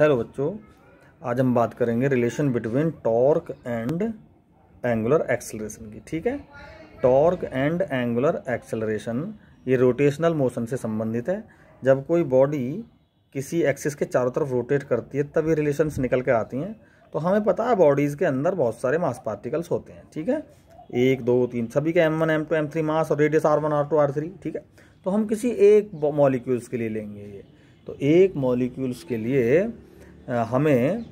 hello बच्चों आज हम बात करेंगे relation between torque and angular acceleration की ठीक है टॉर्क एंड एंगुलर एक्सेलरेशन ये रोटेशनल मोशन से संबंधित है जब कोई बॉडी किसी एक्सिस के चारों तरफ रोटेट करती है तब ये निकल के आती हैं तो हमें पता है बॉडीज़ के अंदर बहुत सारे मास पार्टिकल्स होते हैं ठीक है एक दो तीन सभी के M one M two M three mass और radius R one R two R three ठीक है तो हम किसी एक मॉलिक्यूल्स के लिए लेंगे ये तो एक मॉलिक्यूल्स के लिए हमें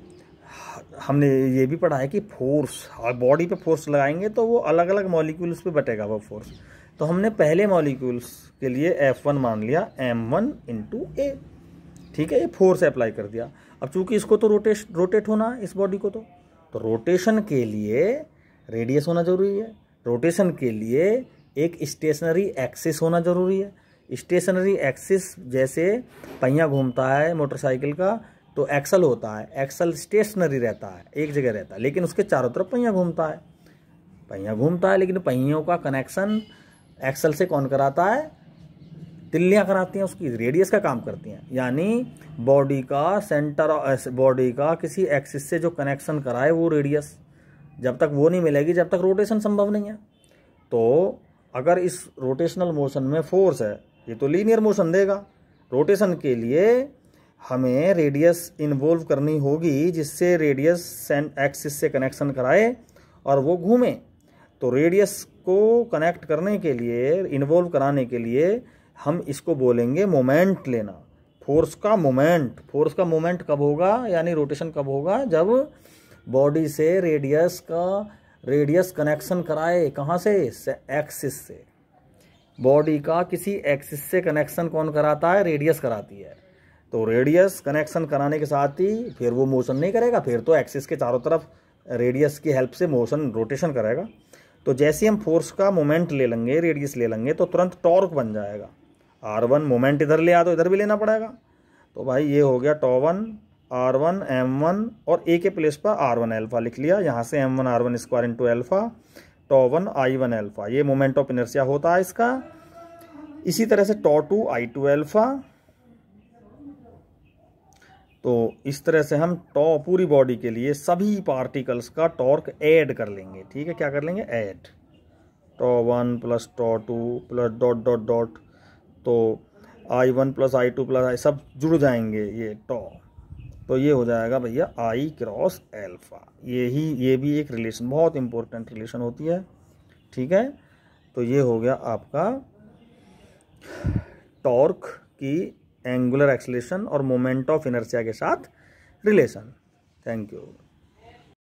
हमने ये भी पढ़ा है कि फोर्स बॉडी पे फोर्स लगाएंगे तो वो अलग अलग मॉलिक्यूल्स पे बटेगा वो फोर्स तो हमने पहले मॉलिक्यूल्स के लिए एफ वन मान लिया एम वन इंटू ए ठीक है ये फोर्स अप्लाई कर दिया अब चूंकि इसको तो रोटेश रोटेट होना है इस बॉडी को तो तो रोटेशन के लिए रेडियस होना जरूरी है रोटेशन के लिए एक स्टेशनरी एक्सेस होना जरूरी है स्टेशनरी एक्सिस जैसे पहिया घूमता है मोटरसाइकिल का तो एक्सल होता है एक्सल स्टेशनरी रहता है एक जगह रहता है लेकिन उसके चारों तरफ पहिया घूमता है पहिया घूमता है लेकिन पहियों का कनेक्शन एक्सल से कौन कराता है तिल्लियाँ कराती हैं उसकी रेडियस का काम करती हैं यानी बॉडी का सेंटर बॉडी का किसी एक्सिस से जो कनेक्शन कराए वो रेडियस जब तक वो नहीं मिलेगी जब तक रोटेशन संभव नहीं है तो अगर इस रोटेशनल मोशन में फोर्स है ये तो लीनियर मोशन देगा रोटेशन के लिए हमें रेडियस इन्वॉल्व करनी होगी जिससे रेडियस सेंड एक्सिस से कनेक्शन कराए और वो घूमे तो रेडियस को कनेक्ट करने के लिए इन्वॉल्व कराने के लिए हम इसको बोलेंगे मोमेंट लेना फोर्स का मोमेंट फोर्स का मोमेंट कब होगा यानी रोटेशन कब होगा जब बॉडी से रेडियस का रेडियस कनेक्शन कराए कहाँ से एक्सिस से बॉडी का किसी एक्सिस से कनेक्शन कौन कराता है रेडियस कराती है तो रेडियस कनेक्शन कराने के साथ ही फिर वो मोशन नहीं करेगा फिर तो एक्सिस के चारों तरफ रेडियस की हेल्प से मोशन रोटेशन करेगा तो जैसे हम फोर्स का मोमेंट ले लेंगे रेडियस ले लेंगे तो तुरंत टॉर्क बन जाएगा आर वन मोमेंट इधर ले आ तो इधर भी लेना पड़ेगा तो भाई ये हो गया tau one R one M one और ए के प्लेस पर आर वन एल्फ़ा लिख लिया यहाँ से M one R one square into alpha tau one I one alpha ये मोमेंट ऑफ इनर्सिया होता है इसका इसी तरह से tau two I two alpha तो इस तरह से हम टॉ पूरी बॉडी के लिए सभी पार्टिकल्स का टॉर्क ऐड कर लेंगे ठीक है क्या कर लेंगे add tau one plus tau two plus dot dot dot तो I one plus I two plus I सब जुड़ जाएंगे ये टॉ तो ये हो जाएगा भैया आई क्रॉस एल्फ़ा ये ही ये भी एक रिलेशन बहुत इंपॉर्टेंट रिलेशन होती है ठीक है तो ये हो गया आपका टॉर्क की एंगुलर एक्सलेशन और मोमेंट ऑफ इनर्सिया के साथ रिलेशन थैंक यू